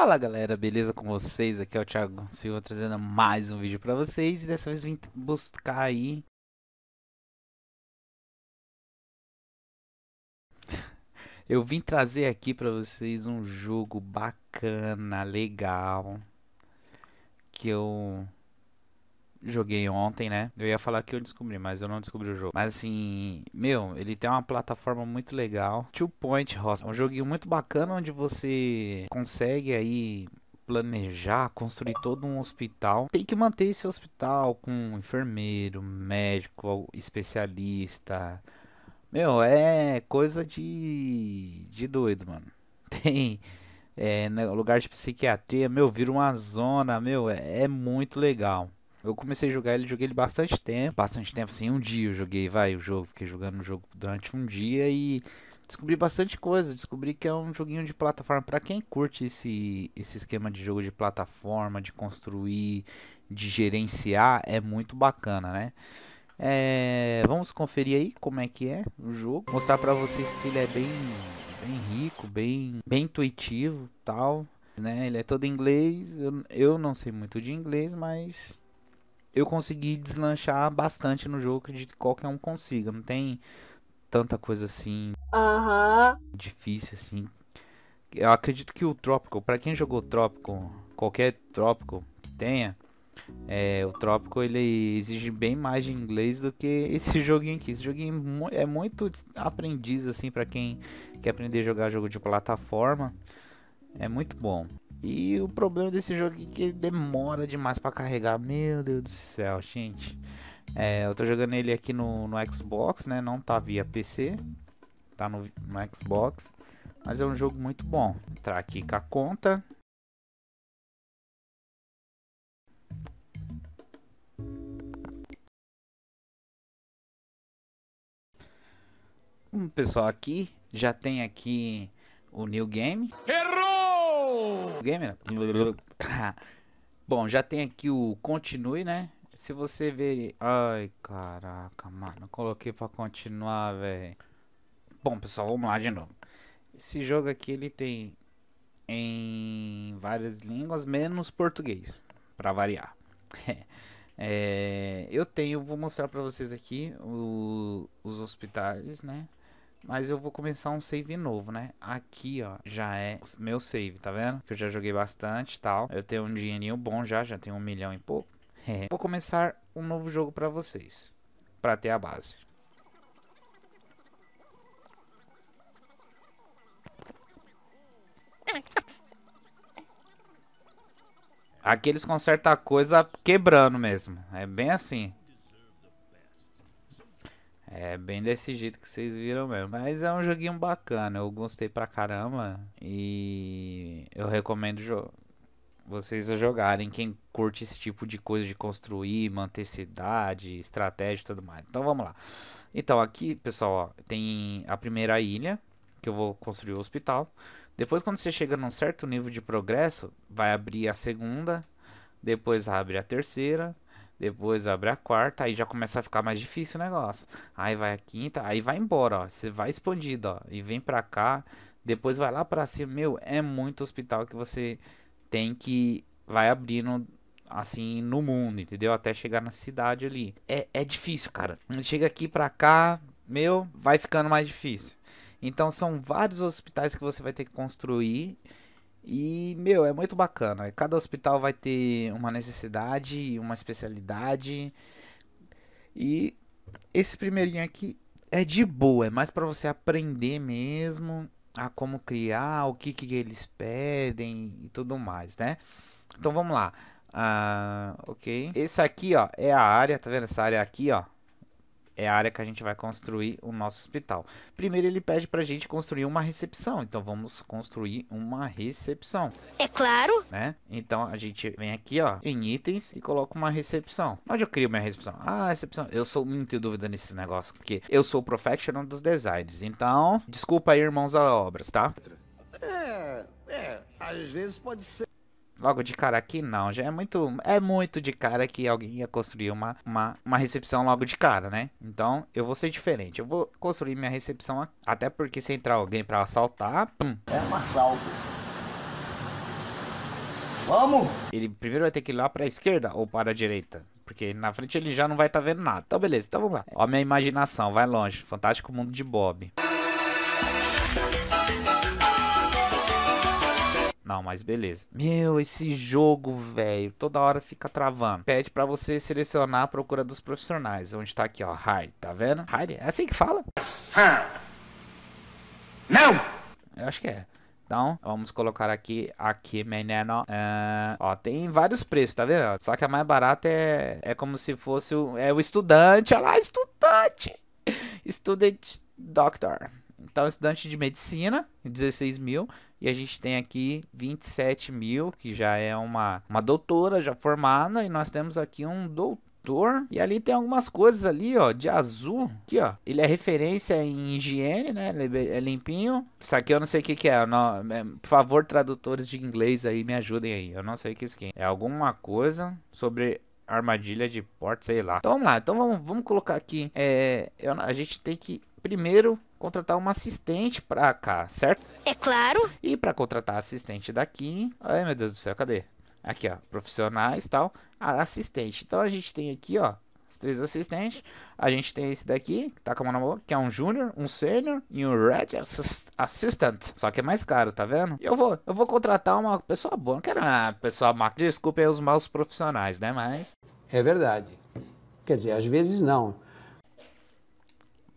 Fala galera, beleza com vocês? Aqui é o Thiago Silva trazendo mais um vídeo para vocês e dessa vez vim buscar aí Eu vim trazer aqui para vocês um jogo bacana, legal que eu joguei ontem, né? Eu ia falar que eu descobri, mas eu não descobri o jogo. Mas assim, meu, ele tem uma plataforma muito legal. Two Point Hostel. É um joguinho muito bacana onde você consegue aí planejar, construir todo um hospital. Tem que manter esse hospital com enfermeiro, médico, especialista. Meu, é coisa de de doido, mano. Tem é, né, lugar de psiquiatria, meu, vira uma zona, meu, é, é muito legal. Eu comecei a jogar ele, joguei ele bastante tempo. Bastante tempo, assim, um dia eu joguei, vai, o jogo. Fiquei jogando o jogo durante um dia e descobri bastante coisa. Descobri que é um joguinho de plataforma. para quem curte esse, esse esquema de jogo de plataforma, de construir, de gerenciar, é muito bacana, né? É, vamos conferir aí como é que é o jogo. Mostrar para vocês que ele é bem, bem rico, bem, bem intuitivo tal. Né? Ele é todo em inglês. Eu, eu não sei muito de inglês, mas eu consegui deslanchar bastante no jogo, acredito que qualquer um consiga. Não tem tanta coisa assim uhum. difícil assim. Eu acredito que o Tropical, para quem jogou Tropical, qualquer Tropical que tenha, é, o Tropical ele exige bem mais de inglês do que esse joguinho aqui. Esse joguinho é, é muito aprendiz assim para quem quer aprender a jogar jogo de plataforma. É muito bom. E o problema desse jogo é que ele demora demais para carregar. Meu Deus do céu, gente. É, eu tô jogando ele aqui no, no Xbox, né? Não tá via PC. Tá no, no Xbox. Mas é um jogo muito bom. Entrar aqui com a conta. Hum, pessoal, aqui já tem aqui o New Game. Errou! Gamer. Bom, já tem aqui o continue, né? Se você ver... Ai, caraca, mano. Coloquei pra continuar, velho. Bom, pessoal, vamos lá de novo. Esse jogo aqui, ele tem em várias línguas, menos português. Pra variar. É, eu tenho, vou mostrar pra vocês aqui o, os hospitais, né? Mas eu vou começar um save novo, né? Aqui, ó, já é meu save, tá vendo? Que eu já joguei bastante tal. Eu tenho um dinheirinho bom já, já tenho um milhão e pouco. vou começar um novo jogo pra vocês. Pra ter a base. Aqui eles consertam a coisa quebrando mesmo. É bem assim. É bem desse jeito que vocês viram mesmo. Mas é um joguinho bacana, eu gostei pra caramba. E eu recomendo vocês jogarem. Quem curte esse tipo de coisa de construir, manter cidade, estratégia e tudo mais. Então vamos lá. Então aqui, pessoal, ó, tem a primeira ilha que eu vou construir o hospital. Depois, quando você chega num certo nível de progresso, vai abrir a segunda. Depois abre a terceira depois abre a quarta, aí já começa a ficar mais difícil o negócio. Aí vai a quinta, aí vai embora, ó. Você vai expandido, ó. E vem pra cá, depois vai lá pra cima. Meu, é muito hospital que você tem que vai abrindo assim no mundo, entendeu? Até chegar na cidade ali. É, é difícil, cara. Chega aqui pra cá, meu, vai ficando mais difícil. Então são vários hospitais que você vai ter que construir e, meu, é muito bacana. Cada hospital vai ter uma necessidade, uma especialidade. E esse primeirinho aqui é de boa, é mais para você aprender mesmo a como criar, o que, que eles pedem e tudo mais, né? Então vamos lá. Ah, ok. Esse aqui, ó, é a área, tá vendo? Essa área aqui, ó, é a área que a gente vai construir o nosso hospital. Primeiro ele pede para a gente construir uma recepção, então vamos construir uma recepção. É claro. Né? Então a gente vem aqui ó, em itens e coloca uma recepção. Onde eu crio minha recepção? Ah, recepção. Eu sou muito em dúvida nesses negócios, porque eu sou o professional dos designs, então desculpa aí irmãos a obras, tá? É, é, às vezes pode ser... Logo de cara aqui, não. Já é muito, é muito de cara que alguém ia construir uma, uma, uma recepção logo de cara, né? Então, eu vou ser diferente. Eu vou construir minha recepção aqui. Até porque se entrar alguém para assaltar, pum. É um assalto. Vamos! Ele primeiro vai ter que ir lá pra esquerda ou para a direita. Porque na frente ele já não vai estar tá vendo nada. Então, beleza, então vamos lá. Ó, minha imaginação, vai longe. Fantástico mundo de Bob. Não, mas beleza. Meu, esse jogo, velho, toda hora fica travando. Pede para você selecionar a procura dos profissionais, onde tá aqui, ó, hard, tá vendo? Hard, é assim que fala? Não! Eu acho que é. Então, vamos colocar aqui, aqui, menino. Uh, ó, tem vários preços, tá vendo? Só que a mais barata é, é como se fosse o, é o estudante. Olha lá, estudante! Student Doctor. Então, estudante de medicina, 16 mil. E a gente tem aqui 27 mil, que já é uma, uma doutora já formada, e nós temos aqui um doutor e ali tem algumas coisas ali, ó, de azul. Aqui, ó. Ele é referência em higiene, né? É, é limpinho. Isso aqui eu não sei o que, que é. Não, é, Por favor, tradutores de inglês aí, me ajudem aí. Eu não sei o que isso aqui é. É alguma coisa sobre armadilha de porta, sei lá. Então vamos lá. Então vamos, vamos colocar aqui. É, eu, a gente tem que primeiro contratar uma assistente pra cá, certo? É claro. E para contratar assistente daqui, ai meu Deus do céu, cadê? Aqui, ó, profissionais e tal, assistente. Então a gente tem aqui, ó, os três assistentes. A gente tem esse daqui, que tá com a mão na boca, que é um júnior, um sênior e um red assistant. Só que é mais caro, tá vendo? E eu vou, eu vou contratar uma pessoa boa. Não quero uma pessoa má. Desculpem os maus profissionais, né? Mas. É verdade. Quer dizer, às vezes não.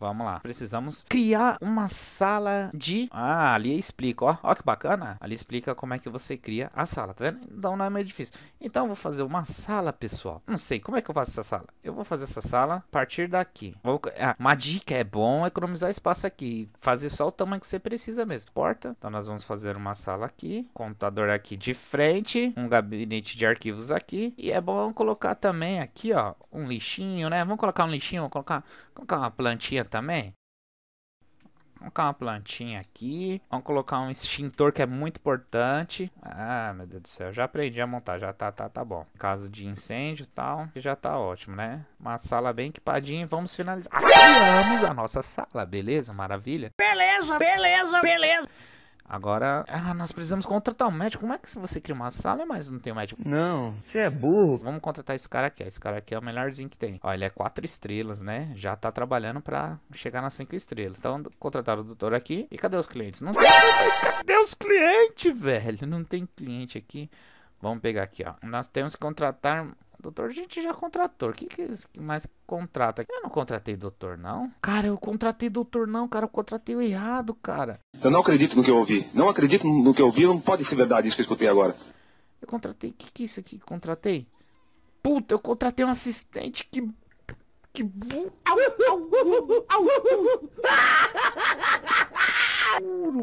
Vamos lá. Precisamos criar uma sala de... Ah, ali explica, ó. Ó que bacana. Ali explica como é que você cria a sala, tá vendo? Então não é meio difícil. Então eu vou fazer uma sala, pessoal. Não sei, como é que eu faço essa sala? Eu vou fazer essa sala a partir daqui. Vou... Ah, uma dica é bom economizar espaço aqui. Fazer só o tamanho que você precisa mesmo. Porta. Então nós vamos fazer uma sala aqui. Computador aqui de frente. Um gabinete de arquivos aqui. E é bom colocar também aqui, ó. Um lixinho, né? Vamos colocar um lixinho. Vamos colocar, colocar uma plantinha também? Vamos colocar uma plantinha aqui. Vamos colocar um extintor que é muito importante. Ah, meu Deus do céu. Já aprendi a montar. Já tá, tá, tá bom. Caso de incêndio e tal, já tá ótimo, né? Uma sala bem equipadinha. Vamos finalizar. Criamos a nossa sala, beleza? Maravilha? Beleza, beleza, beleza. Agora, ah, nós precisamos contratar um médico. Como é que você cria uma sala, mas não tem um médico? Não, você é burro. Vamos contratar esse cara aqui. Esse cara aqui é o melhorzinho que tem. Ó, ele é quatro estrelas, né? Já tá trabalhando pra chegar nas cinco estrelas. Então, contrataram o doutor aqui. E cadê os clientes? Não tem. Cadê os clientes, velho? Não tem cliente aqui. Vamos pegar aqui, ó. Nós temos que contratar. Doutor, a gente já contratou. O que, que mais contrata? Eu não contratei doutor, não. Cara, eu contratei doutor, não, cara. Eu contratei o errado, cara. Eu não acredito no que eu ouvi. Não acredito no que eu ouvi. Não pode ser verdade isso que eu escutei agora. Eu contratei. O que, que é isso aqui? Contratei? Puta, eu contratei um assistente que. Que. Burro,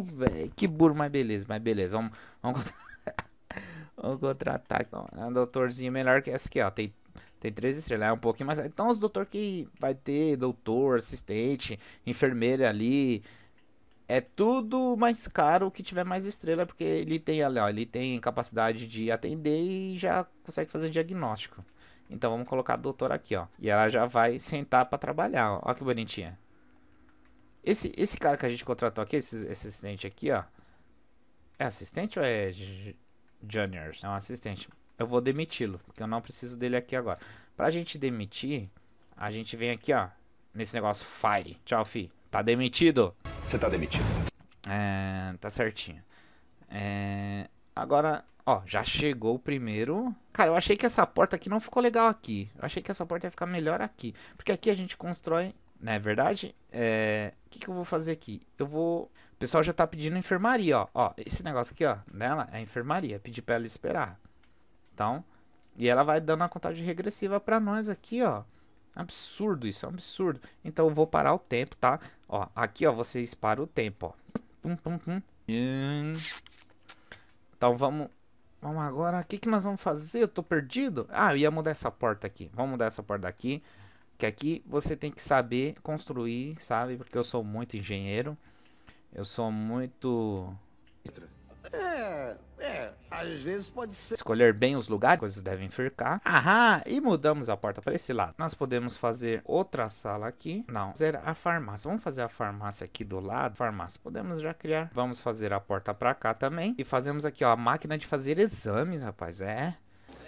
velho. Que burro, mas beleza, mas beleza. Vamos. vamos... Vou contratar. Então, é um doutorzinho melhor que essa aqui, ó. Tem, tem três estrelas, é um pouquinho mais. Então, os doutor que vai ter doutor, assistente, enfermeira ali. É tudo mais caro que tiver mais estrela, porque ele tem, ali ó, ele tem capacidade de atender e já consegue fazer diagnóstico. Então vamos colocar a doutora aqui, ó. E ela já vai sentar para trabalhar, ó. Olha que bonitinha. Esse, esse cara que a gente contratou aqui, esse, esse assistente aqui, ó. É assistente ou é Juniors, é um assistente. Eu vou demiti-lo, porque eu não preciso dele aqui agora. Pra gente demitir, a gente vem aqui, ó, nesse negócio Fire. Tchau, fi. Tá demitido. Você tá demitido. É, tá certinho. É, agora, ó, já chegou o primeiro. Cara, eu achei que essa porta aqui não ficou legal aqui. Eu achei que essa porta ia ficar melhor aqui. Porque aqui a gente constrói não né, é verdade? É... O que, que eu vou fazer aqui? Eu vou... O pessoal já tá pedindo enfermaria, ó. Ó, esse negócio aqui, ó, nela é enfermaria. Pedi pra ela esperar. Então, e ela vai dando a contagem regressiva pra nós aqui, ó. Absurdo isso, é um absurdo. Então eu vou parar o tempo, tá? Ó, aqui, ó, vocês param o tempo, ó. Pum, pum, pum. Então vamos... Vamos agora, o que, que nós vamos fazer? Eu tô perdido? Ah, eu ia mudar essa porta aqui. Vamos mudar essa porta aqui. Que aqui você tem que saber construir, sabe? Porque eu sou muito engenheiro. Eu sou muito. É, é, às vezes pode ser. Escolher bem os lugares, coisas devem ficar. Aham, e mudamos a porta para esse lado. Nós podemos fazer outra sala aqui. Não, fazer a farmácia. Vamos fazer a farmácia aqui do lado. Farmácia, podemos já criar. Vamos fazer a porta para cá também. E fazemos aqui, ó, a máquina de fazer exames, rapaz. É.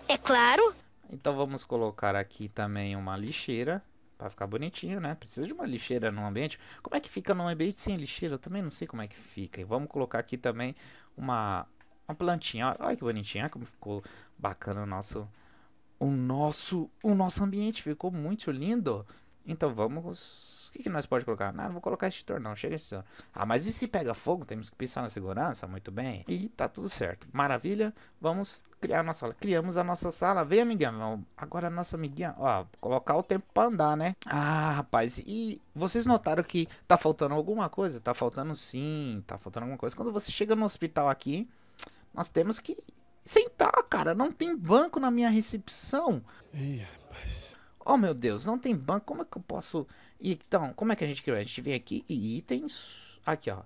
É claro. Então vamos colocar aqui também uma lixeira para ficar bonitinho, né? Precisa de uma lixeira no ambiente. Como é que fica no ambiente sem lixeira? Eu também não sei como é que fica. E vamos colocar aqui também uma, uma plantinha. Olha que bonitinha, como ficou bacana o nosso o nosso o nosso ambiente ficou muito lindo. Então vamos o que, que nós pode colocar? Não, ah, não vou colocar extintor, não. Chega extintor. Ah, mas e se pega fogo? Temos que pensar na segurança. Muito bem. E tá tudo certo. Maravilha. Vamos criar a nossa sala. Criamos a nossa sala. Vem, amiguinha. Agora a nossa amiguinha, ó, colocar o tempo pra andar, né? Ah, rapaz. E vocês notaram que tá faltando alguma coisa? Tá faltando sim, tá faltando alguma coisa. Quando você chega no hospital aqui, nós temos que sentar, cara. Não tem banco na minha recepção. Ih, rapaz. Oh, meu Deus, não tem banco. Como é que eu posso e, então, como é que a gente criou? A gente vem aqui e itens. Aqui, ó.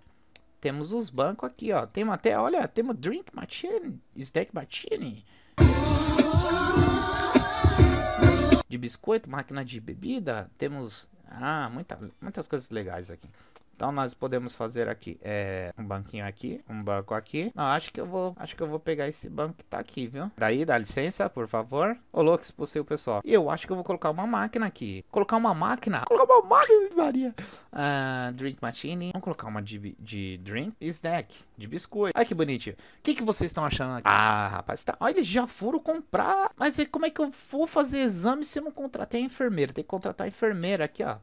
Temos os bancos aqui, ó. Temos até, olha, temos Drink Martini, Snack Martini. De biscoito, máquina de bebida. Temos, ah, muita, muitas coisas legais aqui. Então nós podemos fazer aqui é, um banquinho aqui, um banco aqui. Não, acho que eu vou, acho que eu vou pegar esse banco que tá aqui, viu? Daí, dá licença, por favor. Ô, louco, expulsei o pessoal. E eu acho que eu vou colocar uma máquina aqui. Colocar uma máquina? Colocar uma máquina, Maria. Uh, drink machine. Vamos colocar uma de, de drink. Snack, de biscoito. Ai, que bonitinho. O que, que vocês estão achando aqui? Ah, rapaz, tá. Olha, eles já foram comprar. Mas como é que eu vou fazer exame se eu não contratei a enfermeira? Tem que contratar a enfermeira aqui, ó.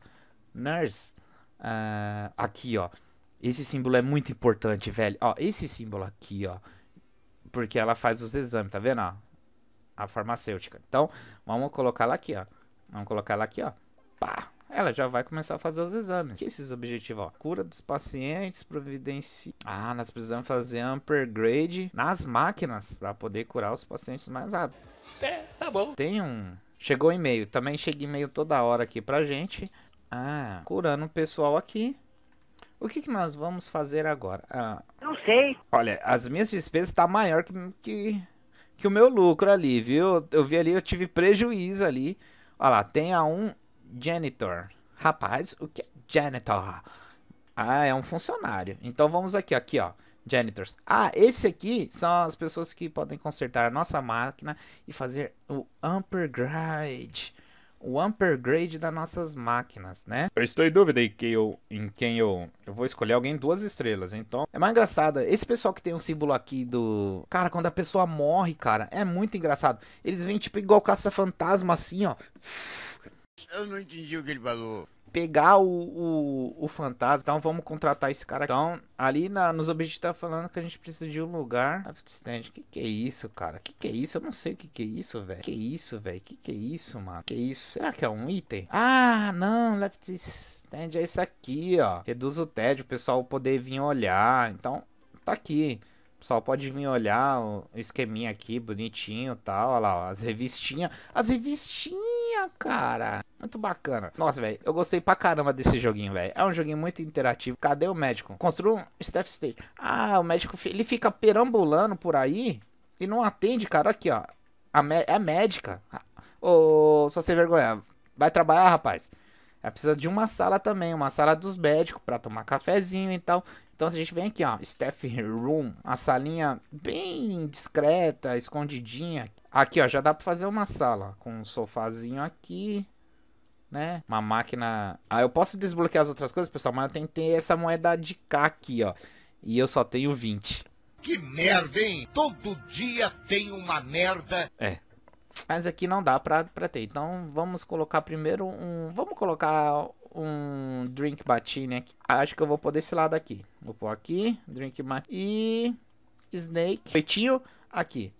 Nurse. Uh, aqui, ó. Esse símbolo é muito importante, velho. Ó, esse símbolo aqui, ó. Porque ela faz os exames, tá vendo, ó? A farmacêutica. Então, vamos colocar ela aqui, ó. Vamos colocar ela aqui, ó. Pá. Ela já vai começar a fazer os exames. Que esses objetivos, ó. Cura dos pacientes, providencia. Ah, nós precisamos fazer upgrade nas máquinas para poder curar os pacientes mais rápido. É, tá bom. Tem um... Chegou e-mail. Também chega e-mail toda hora aqui pra gente. Ah, curando o pessoal aqui. O que, que nós vamos fazer agora? Ah, não sei. Olha, as minhas despesas tá maior que, que, que o meu lucro ali, viu? Eu vi ali, eu tive prejuízo ali. Olha lá, tem a um janitor. Rapaz, o que é janitor? Ah, é um funcionário. Então vamos aqui, aqui, ó. Janitors. Ah, esse aqui são as pessoas que podem consertar a nossa máquina e fazer o upgrade o upgrade grade das nossas máquinas, né? Eu estou em dúvida em quem eu, em quem eu, eu vou escolher alguém duas estrelas, então é mais engraçado. Esse pessoal que tem um símbolo aqui do... Cara, quando a pessoa morre, cara, é muito engraçado. Eles vêm tipo igual caça-fantasma assim, ó. Eu não entendi o que ele falou pegar o, o, o, fantasma. Então vamos contratar esse cara. Então, ali na, nos objetivos tá falando que a gente precisa de um lugar. Tá stand, que que é isso, cara? Que que é isso? Eu não sei o que que é isso, velho. Que isso, velho? Que que é isso, mano? Que isso? Será que é um item? Ah, não, left stand é isso aqui, ó. Reduz o tédio, o pessoal poder vir olhar. Então, tá aqui pessoal pode vir olhar o esqueminha aqui, bonitinho tal. Olha lá, ó, as revistinhas. As revistinhas, cara. Muito bacana. Nossa, velho, eu gostei pra caramba desse joguinho, velho. É um joguinho muito interativo. Cadê o médico? Construa um Staff Stage. Ah, o médico, ele fica perambulando por aí e não atende, cara. Aqui, ó. A é médica. Ô, oh, só sem vergonha. Vai trabalhar, rapaz. Ela precisa de uma sala também, uma sala dos médicos para tomar cafezinho e tal. Então se a gente vem aqui, ó, staff room, a salinha bem discreta, escondidinha. Aqui, ó, já dá para fazer uma sala com um sofazinho aqui, né? Uma máquina. Ah, eu posso desbloquear as outras coisas, pessoal, mas eu tenho que ter essa moeda de cá aqui, ó. E eu só tenho 20. Que merda, hein? Todo dia tem uma merda. É, mas aqui não dá pra, pra ter. Então vamos colocar primeiro um. Vamos colocar um drink batine aqui. Acho que eu vou pôr desse lado aqui. Vou pôr aqui, drink batine. e snake. Feitinho aqui.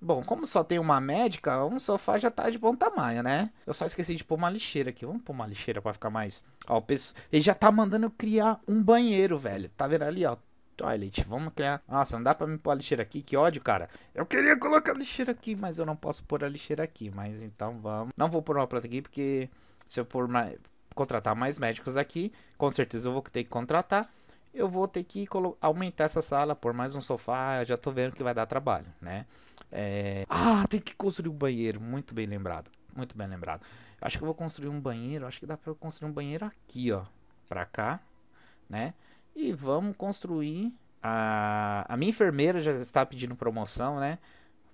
Bom, como só tem uma médica, um sofá já tá de bom tamanho, né? Eu só esqueci de pôr uma lixeira aqui. Vamos pôr uma lixeira pra ficar mais... Ó, o pessoal... Ele já tá mandando eu criar um banheiro, velho. Tá vendo ali, ó? toilet. Vamos criar. Nossa, não dá pra me pôr a lixeira aqui. Que ódio, cara. Eu queria colocar a lixeira aqui, mas eu não posso pôr a lixeira aqui. Mas então vamos. Não vou pôr uma planta aqui, porque se eu pôr mais... contratar mais médicos aqui, com certeza eu vou ter que contratar. Eu vou ter que aumentar essa sala, pôr mais um sofá. Eu já tô vendo que vai dar trabalho, né? É... Ah, tem que construir um banheiro. Muito bem lembrado. Muito bem lembrado. Acho que eu vou construir um banheiro. Acho que dá pra eu construir um banheiro aqui, ó. Pra cá, né? e vamos construir. A, a minha enfermeira já está pedindo promoção, né?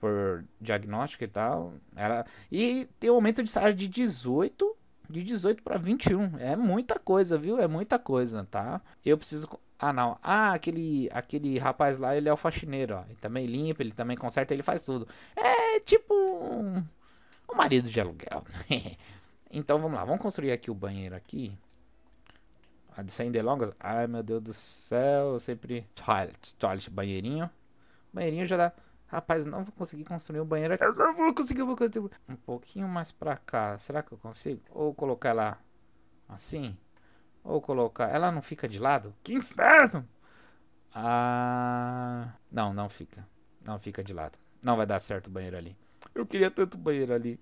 Por diagnóstico e tal. Ela, e tem um aumento de salário de 18 de 18 para 21. É muita coisa, viu? É muita coisa, tá? Eu preciso. Ah, não. Ah, aquele, aquele rapaz lá, ele é o faxineiro, ó. Ele também limpa, ele também conserta, ele faz tudo. É tipo um, um marido de aluguel. então vamos lá, vamos construir aqui o banheiro aqui. A de sem delongas. Ai, meu Deus do céu. Eu sempre. Toilet, toilet, banheirinho. Banheirinho já dá. Rapaz, não vou conseguir construir um banheiro aqui. Eu não vou conseguir vou coisa. Um pouquinho mais pra cá. Será que eu consigo? Ou colocar ela assim? Ou colocar. Ela não fica de lado? Que inferno! Ah. Não, não fica. Não fica de lado. Não vai dar certo o banheiro ali. Eu queria tanto banheiro ali.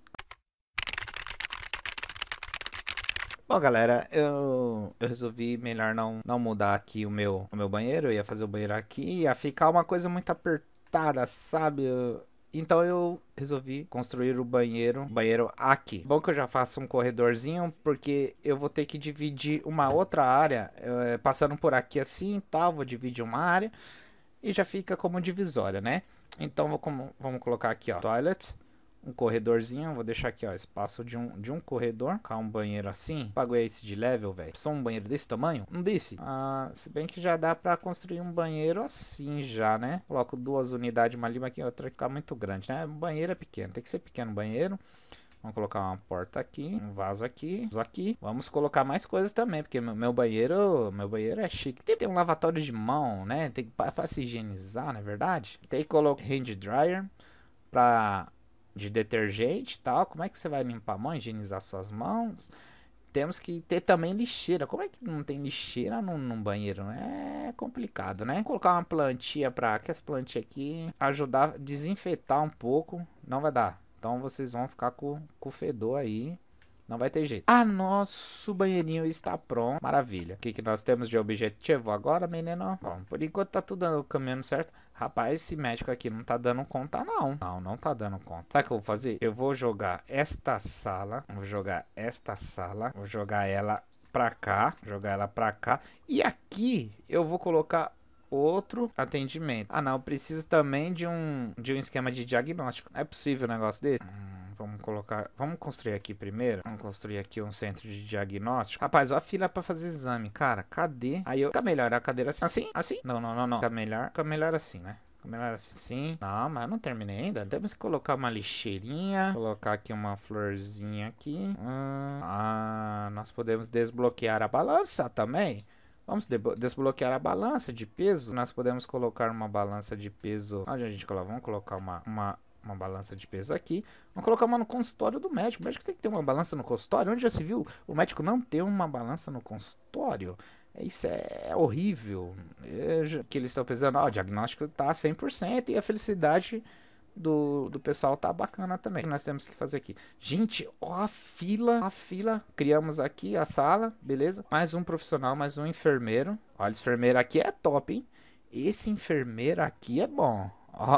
Bom, galera, eu, eu resolvi melhor não, não mudar aqui o meu, o meu banheiro. Eu ia fazer o banheiro aqui, ia ficar uma coisa muito apertada, sabe? Eu, então eu resolvi construir o banheiro, banheiro aqui. Bom que eu já faço um corredorzinho, porque eu vou ter que dividir uma outra área, eh, passando por aqui assim e tal, vou dividir uma área e já fica como divisória, né? Então vou, como, vamos colocar aqui, ó, toilet um corredorzinho, vou deixar aqui, ó, espaço de um, de um corredor, cá um banheiro assim, Pagou esse de level, velho, só um banheiro desse tamanho? Não disse? Ah, se bem que já dá pra construir um banheiro assim já, né? Coloco duas unidades, uma ali, uma aqui, outra ficar tá muito grande, né? Banheiro é pequeno, tem que ser pequeno banheiro. Vamos colocar uma porta aqui, um vaso aqui, um aqui. Vamos colocar mais coisas também, porque meu, banheiro, meu banheiro é chique. Tem, tem um lavatório de mão, né? Tem que para se higienizar, não é verdade? Tem que colocar hand dryer para de detergente e tal. Como é que você vai limpar a mão, higienizar suas mãos? Temos que ter também lixeira. Como é que não tem lixeira num, num banheiro? É complicado, né? Colocar uma plantinha para que essa plantinha aqui ajudar a desinfetar um pouco. Não vai dar. Então vocês vão ficar com, com fedor aí. Não vai ter jeito. Ah, nosso banheirinho está pronto. Maravilha. O que, que nós temos de objetivo agora, menino? Bom, por enquanto tá tudo caminhando certo. Rapaz, esse médico aqui não tá dando conta, não. Não, não tá dando conta. Sabe o que eu vou fazer? Eu vou jogar esta sala. Vou jogar esta sala. Vou jogar ela pra cá. Jogar ela pra cá. E aqui eu vou colocar outro atendimento. Ah, não. Eu preciso também de um, de um esquema de diagnóstico. Não é possível um negócio desse? Hum. Vamos colocar. Vamos construir aqui primeiro. Vamos construir aqui um centro de diagnóstico. Rapaz, ó a fila pra fazer exame. Cara, cadê? Aí eu. Fica melhor a cadeira assim. Assim? Assim? Não, não, não, não. Fica melhor. Fica melhor assim, né? Melhor assim. Sim. Não, mas não terminei ainda. Temos que colocar uma lixeirinha. Colocar aqui uma florzinha aqui. Hum. Ah, nós podemos desbloquear a balança também. Vamos desbloquear a balança de peso. Nós podemos colocar uma balança de peso. Onde a gente coloca? Vamos colocar uma, uma uma balança de peso aqui, vamos colocar uma no consultório do médico. O médico tem que ter uma balança no consultório. Onde já se viu o médico não ter uma balança no consultório? Isso é, é horrível. Eu, que eles estão pensando, ó, oh, o diagnóstico tá 100% e a felicidade do, do pessoal tá bacana também. o que nós temos que fazer aqui? Gente, ó a fila, a fila. Criamos aqui a sala, beleza? Mais um profissional, mais um enfermeiro. Olha, esse enfermeiro aqui é top, hein? Esse enfermeiro aqui é bom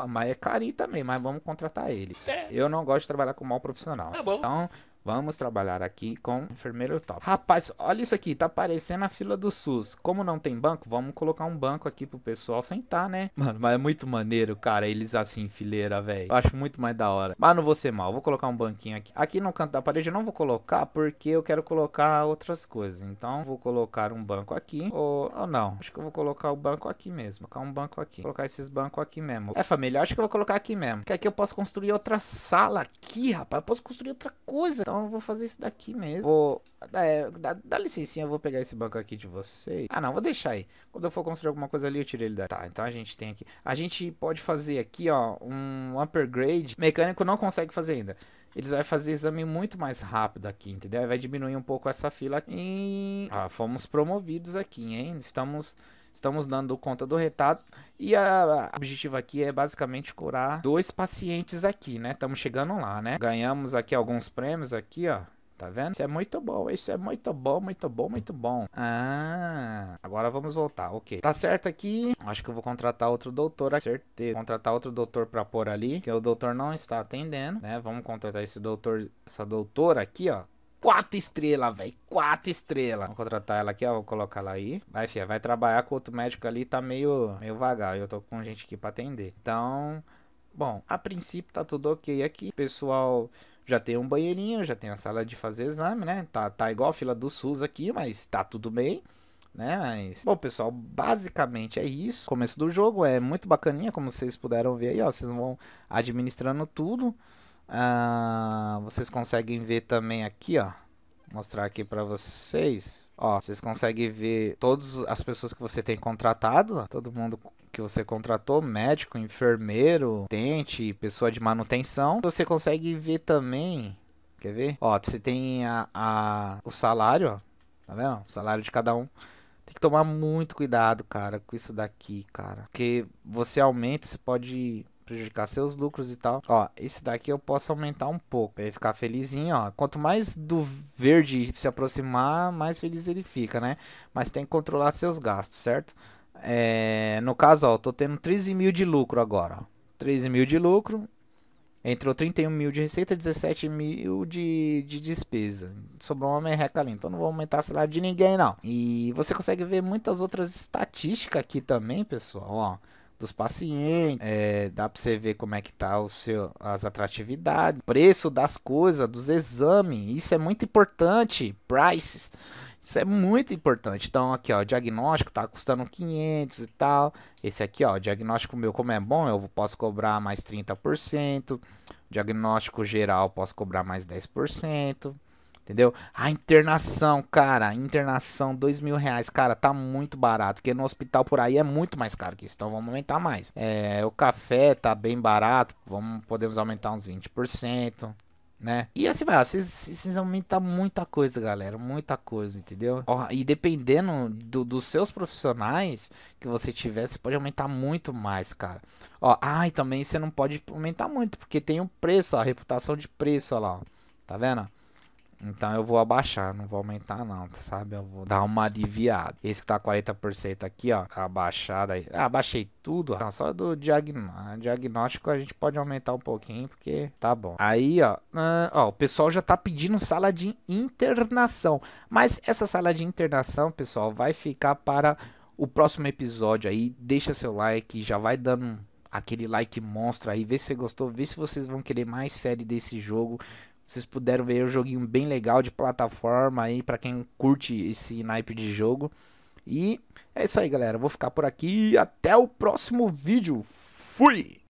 mas é carinho também, mas vamos contratar ele. É. Eu não gosto de trabalhar com mal profissional. Tá bom. Então, Vamos trabalhar aqui com enfermeiro top. Rapaz, olha isso aqui, tá parecendo a fila do SUS. Como não tem banco, vamos colocar um banco aqui pro pessoal sentar, né? Mano, mas é muito maneiro, cara, eles assim, fileira, velho. Eu acho muito mais da hora. Mas não vou ser mal, vou colocar um banquinho aqui. Aqui no canto da parede eu não vou colocar, porque eu quero colocar outras coisas. Então, vou colocar um banco aqui, ou, ou não. Acho que eu vou colocar o banco aqui mesmo, colocar um banco aqui. Vou colocar esses bancos aqui mesmo. É, família, acho que eu vou colocar aqui mesmo. Que aqui eu posso construir outra sala aqui, rapaz. Eu posso construir outra coisa. Então, então eu vou fazer isso daqui mesmo. Vou. É, dá, dá licencinha, eu vou pegar esse banco aqui de vocês. Ah, não, vou deixar aí. Quando eu for construir alguma coisa ali, eu tirei ele daqui Tá, então a gente tem aqui. A gente pode fazer aqui, ó, um upgrade. Mecânico não consegue fazer ainda. Eles vão fazer exame muito mais rápido aqui, entendeu? Vai diminuir um pouco essa fila. E. Ah, fomos promovidos aqui, hein? Estamos Estamos dando conta do retado. e a, objetivo aqui é basicamente curar dois pacientes aqui, né? Estamos chegando lá, né? Ganhamos aqui alguns prêmios aqui, ó. Tá vendo? Isso é muito bom, isso é muito bom, muito bom, muito bom. Ah, agora vamos voltar, ok. Tá certo aqui. Acho que eu vou contratar outro doutor, certeza. Contratar outro doutor pra pôr ali, que o doutor não está atendendo, né? Vamos contratar esse doutor, essa doutora aqui, ó. Quatro estrelas, velho. Quatro estrelas. Vou contratar ela aqui, ó. Vou colocar ela aí. Vai, fia, vai trabalhar com outro médico ali. Tá meio, meio vagar. Eu tô com gente aqui pra atender. Então, bom, a princípio tá tudo ok aqui. Pessoal já tem um banheirinho, já tem a sala de fazer exame, né? Tá, tá igual a fila do SUS aqui, mas tá tudo bem. Né, mas, bom, pessoal, basicamente é isso. Começo do jogo é muito bacaninha, como vocês puderam ver aí, ó. Vocês vão administrando tudo. Ah, vocês conseguem ver também aqui, ó. Mostrar aqui para vocês. Ó, vocês conseguem ver todas as pessoas que você tem contratado, todo mundo que você contratou, médico, enfermeiro, dente, pessoa de manutenção. Você consegue ver também, quer ver? Ó, você tem a, a o salário, ó, tá vendo? O salário de cada um. Tem que tomar muito cuidado, cara, com isso daqui, cara. Porque você aumenta, você pode prejudicar seus lucros e tal. Ó, esse daqui eu posso aumentar um pouco, pra ele ficar felizinho, ó. Quanto mais do verde se aproximar, mais feliz ele fica, né? Mas tem que controlar seus gastos, certo? É, no caso, ó, eu tô tendo 13 mil de lucro agora, ó. 13 mil de lucro, entrou 31 mil de receita 17 mil de, de despesa. Sobrou uma merreca ali, então não vou aumentar o salário de ninguém, não. E você consegue ver muitas outras estatísticas aqui também, pessoal, ó dos pacientes, é, dá para você ver como é que tá o seu, as atratividades, preço das coisas, dos exames, isso é muito importante, prices, isso é muito importante. Então aqui ó, diagnóstico tá custando 500 e tal, esse aqui ó, diagnóstico meu como é bom, eu posso cobrar mais 30%, diagnóstico geral posso cobrar mais 10%, Entendeu? A internação, cara, internação, dois mil reais, cara, tá muito barato. Porque no hospital por aí é muito mais caro que isso. Então vamos aumentar mais. É, o café tá bem barato. Vamos, podemos aumentar uns 20%. Né? E assim vai, vocês, vocês aumentam muita coisa, galera. Muita coisa, entendeu? Ó, e dependendo do, dos seus profissionais que você tiver, você pode aumentar muito mais, cara. Ó, ah, e também você não pode aumentar muito, porque tem o um preço, ó, a reputação de preço, ó lá, ó, Tá vendo? Então eu vou abaixar, não vou aumentar não, tá, sabe? Eu vou dar uma aliviada. Esse que tá 40% aqui, ó, abaixada aí. Ah, abaixei tudo, ó. só do diagnóstico a gente pode aumentar um pouquinho, porque tá bom. Aí, ó, ah, ó, o pessoal já tá pedindo sala de internação. Mas essa sala de internação, pessoal, vai ficar para o próximo episódio aí. Deixa seu like, já vai dando aquele like monstro aí, vê se você gostou, vê se vocês vão querer mais série desse jogo. Vocês puderam ver, é um joguinho bem legal de plataforma aí para quem curte esse naipe de jogo. E é isso aí, galera. Vou ficar por aqui. Até o próximo vídeo. Fui!